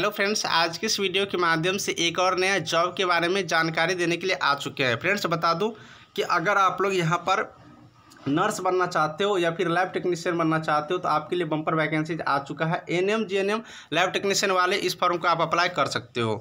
hello friends आज के इस वीडियो के माध्यम से एक और नया जॉब के बारे में जानकारी देने के लिए आ चुके हैं फ्रेंड्स बता दूं कि अगर आप लोग यहां पर नर्स बनना चाहते हो या फिर लैब टेक्नीशियन बनना चाहते हो तो आपके लिए बम्पर वैकेंसी आ चुका है N M G N M lab technician वाले इस फॉर्म को आप अप्लाई कर सकते हो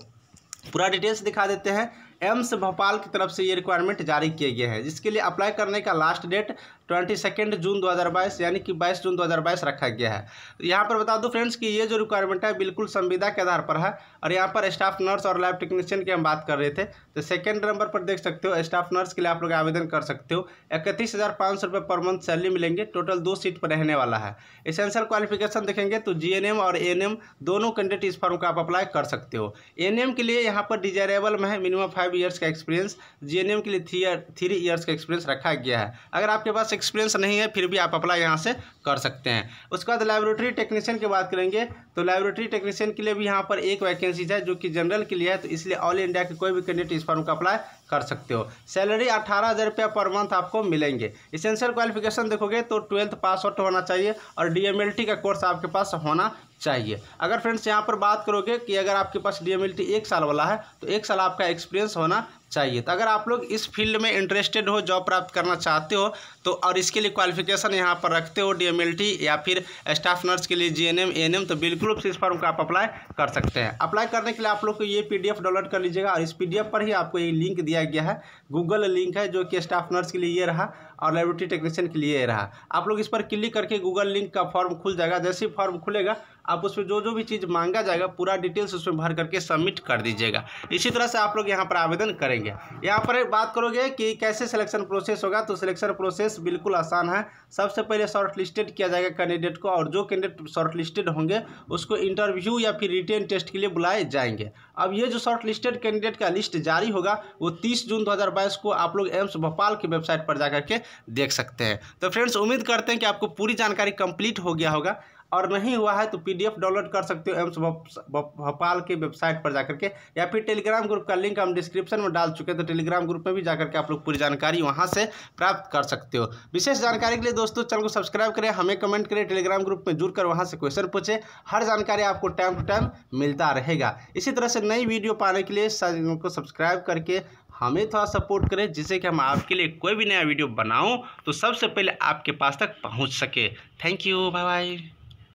पूरा डिटेल्स दिखा देते हैं एम्स भोपाल की तरफ से ये रिक्वायरमेंट जारी किए गए हैं जिसके लिए अप्लाई करने का last date twenty second June 2022 यानी कि 22 जून 2022 रखा गया है तो यहाँ पर बता दूँ फ्रेंड्स कि ये जो रिक्वायरमेंट है बिल्कुल संविदा के आधार पर है और यहाँ पर स्टाफ नर्स और लैब टेक्नीशियन की हम बात कर रहे थे तो सेकेंड नंबर पर देख सकते हो स्टाफ नर्स के लिए आप लोग आवेदन कर सकते हो इकतीस हज़ार पाँच सौ रुपये पर मंथ सैलरी मिलेंगे टोटल दो सीट पर रहने वाला है इसेंशियल क्वालिफिकेशन देखेंगे तो जी और एन दोनों कैंडिडेट इस फॉर्म का आप अप्लाई कर सकते हो एन के लिए यहाँ पर डिजायरेबल में है मिनिमम फाइव फाइव ईयर्स का एक्सपीरियंस जे के लिए थ्री थ्री ईयर्स का एक्सपीरियंस रखा गया है अगर आपके पास एक्सपीरियंस नहीं है फिर भी आप अप्लाई यहाँ से कर सकते हैं उसके बाद लेबोरेटरी टेक्नीशियन की बात करेंगे तो लेबोरेटरी टेक्नीशियन के लिए भी यहाँ पर एक वैकेंसी है जो कि जनरल के लिए है तो इसलिए ऑल इंडिया के कोई भी कैंडिडेट इस फॉर्म का अप्लाई कर सकते हो सैलरी अठारह हज़ार रुपया पर मंथ आपको मिलेंगे इसेंशियल क्वालिफिकेशन देखोगे तो ट्वेल्थ पास आउट होना चाहिए और डी का कोर्स आपके पास होना चाहिए अगर फ्रेंड्स यहाँ पर बात करोगे कि अगर आपके पास डी एक साल वाला है तो एक साल आपका एक्सपीरियंस होना चाहिए तो अगर आप लोग इस फील्ड में इंटरेस्टेड हो जॉब प्राप्त करना चाहते हो तो और इसके लिए क्वालिफिकेशन यहाँ पर रखते हो डीएमएलटी या फिर स्टाफ नर्स के लिए जीएनएम एएनएम तो बिल्कुल इस फॉर्म का आप अप्लाई कर सकते हैं अप्लाई करने के लिए आप लोग को ये पीडीएफ डाउनलोड कर लीजिएगा और इस पी पर ही आपको ये लिंक दिया गया है गूगल लिंक है जो कि स्टाफ नर्स के लिए ये रहा और लाइब्रेटरी टेक्नीशियन के लिए रहा आप लोग इस पर क्लिक करके गूगल लिंक का फॉर्म खुल जाएगा जैसे ही फॉर्म खुलेगा आप उसमें जो जो भी चीज़ मांगा जाएगा पूरा डिटेल्स उसमें भर करके सबमिट कर दीजिएगा इसी तरह से आप लोग यहाँ पर आवेदन करेंगे करेंगे यहाँ पर बात करोगे कि कैसे सिलेक्शन प्रोसेस होगा तो सिलेक्शन प्रोसेस बिल्कुल आसान है सबसे पहले शॉर्ट लिस्टेड किया जाएगा कैंडिडेट को और जो कैंडिडेट शॉर्ट लिस्टेड होंगे उसको इंटरव्यू या फिर रिटेन टेस्ट के लिए बुलाए जाएंगे अब ये जो शॉर्ट लिस्टेड कैंडिडेट का लिस्ट जारी होगा वो तीस जून दो को आप लोग एम्स भोपाल की वेबसाइट पर जा करके देख सकते हैं तो फ्रेंड्स उम्मीद करते हैं कि आपको पूरी जानकारी कंप्लीट हो गया होगा और नहीं हुआ है तो पीडीएफ डाउनलोड कर सकते हो एम्स भोपाल के वेबसाइट पर जाकर के या फिर टेलीग्राम ग्रुप का लिंक हम डिस्क्रिप्शन में डाल चुके हैं तो टेलीग्राम ग्रुप में भी जाकर के आप लोग पूरी जानकारी वहाँ से प्राप्त कर सकते हो विशेष जानकारी के लिए दोस्तों चैनल को सब्सक्राइब करें हमें कमेंट करें टेलीग्राम ग्रुप में जुड़कर वहाँ से क्वेश्चन पूछे हर जानकारी आपको टाइम टू टाइम मिलता रहेगा इसी तरह से नई वीडियो पाने के लिए चैनल को सब्सक्राइब करके हमें थोड़ा सपोर्ट करें जिससे कि हम आपके लिए कोई भी नया वीडियो बनाऊं तो सबसे पहले आपके पास तक पहुंच सके थैंक यू बाय बाय